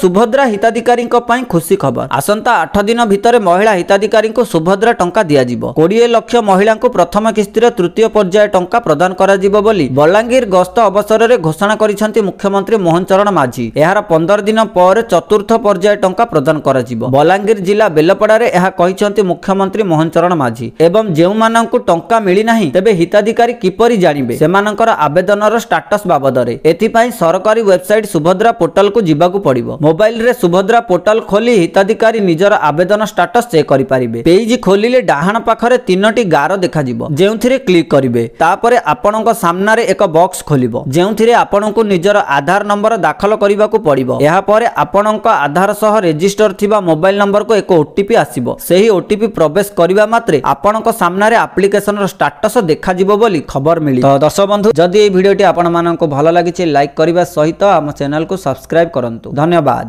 ସୁଭଦ୍ରା ହିତାଧିକାରୀଙ୍କ ପାଇଁ ଖୁସି ଖବର ଆସନ୍ତା ଆଠ ଦିନ ଭିତରେ ମହିଳା ହିତାଧିକାରୀଙ୍କୁ ସୁଭଦ୍ରା ଟଙ୍କା ଦିଆଯିବ କୋଡ଼ିଏ ଲକ୍ଷ ମହିଳାଙ୍କୁ ପ୍ରଥମ କିସ୍ତିର ତୃତୀୟ ପର୍ଯ୍ୟାୟ ଟଙ୍କା ପ୍ରଦାନ କରାଯିବ ବୋଲି ବଲାଙ୍ଗୀର ଗସ୍ତ ଅବସରରେ ଘୋଷଣା କରିଛନ୍ତି ମୁଖ୍ୟମନ୍ତ୍ରୀ ମୋହନ ଚରଣ ମାଝୀ ଏହାର ପନ୍ଦର ଦିନ ପରେ ଚତୁର୍ଥ ପର୍ଯ୍ୟାୟ ଟଙ୍କା ପ୍ରଦାନ କରାଯିବ ବଲାଙ୍ଗୀର ଜିଲ୍ଲା ବେଲପଡ଼ାରେ ଏହା କହିଛନ୍ତି ମୁଖ୍ୟମନ୍ତ୍ରୀ ମୋହନ ଚରଣ ମାଝୀ ଏବଂ ଯେଉଁମାନଙ୍କୁ ଟଙ୍କା ମିଳିନାହିଁ ତେବେ ହିତାଧିକାରୀ କିପରି ଜାଣିବେ ସେମାନଙ୍କର ଆବେଦନର ଷ୍ଟାଟସ୍ ବାବଦରେ ଏଥିପାଇଁ ସରକାରୀ ୱେବସାଇଟ୍ ସୁଭଦ୍ରା ପୋର୍ଟାଲକୁ ଯିବାକୁ ପଡ଼ିବ ମୋବାଇଲରେ ସୁଭଦ୍ରା ପୋର୍ଟାଲ ଖୋଲି ହିତାଧିକାରୀ ନିଜର ଆବେଦନ ଷ୍ଟାଟସ ଚେକ୍ କରିପାରିବେ ପେଜ୍ ଖୋଲିଲେ ଡାହାଣ ପାଖରେ ତିନୋଟି ଗାର ଦେଖାଯିବ ଯେଉଁଥିରେ କ୍ଲିକ୍ କରିବେ ତାପରେ ଆପଣଙ୍କ ସାମ୍ନାରେ ଏକ ବକ୍ସ ଖୋଲିବ ଯେଉଁଥିରେ ଆପଣଙ୍କୁ ନିଜର ଆଧାର ନମ୍ବର ଦାଖଲ କରିବାକୁ ପଡ଼ିବ ଏହାପରେ ଆପଣଙ୍କ ଆଧାର ସହ ରେଜିଷ୍ଟର ଥିବା ମୋବାଇଲ ନମ୍ବରକୁ ଏକ ଓଟିପି ଆସିବ ସେହି ଓଟିପି ପ୍ରବେଶ କରିବା ମାତ୍ରେ ଆପଣଙ୍କ ସାମ୍ନାରେ ଆପ୍ଲିକେସନର ଷ୍ଟାଟସ ଦେଖାଯିବ ବୋଲି ଖବର ମିଳିବ ଦର୍ଶକ ବନ୍ଧୁ ଯଦି ଏହି ଭିଡ଼ିଓଟି ଆପଣମାନଙ୍କୁ ଭଲ ଲାଗିଛି ଲାଇକ୍ କରିବା ସହିତ ଆମ ଚ୍ୟାନେଲକୁ ସବସ୍କ୍ରାଇବ କରନ୍ତୁ ଧନ୍ୟବାଦ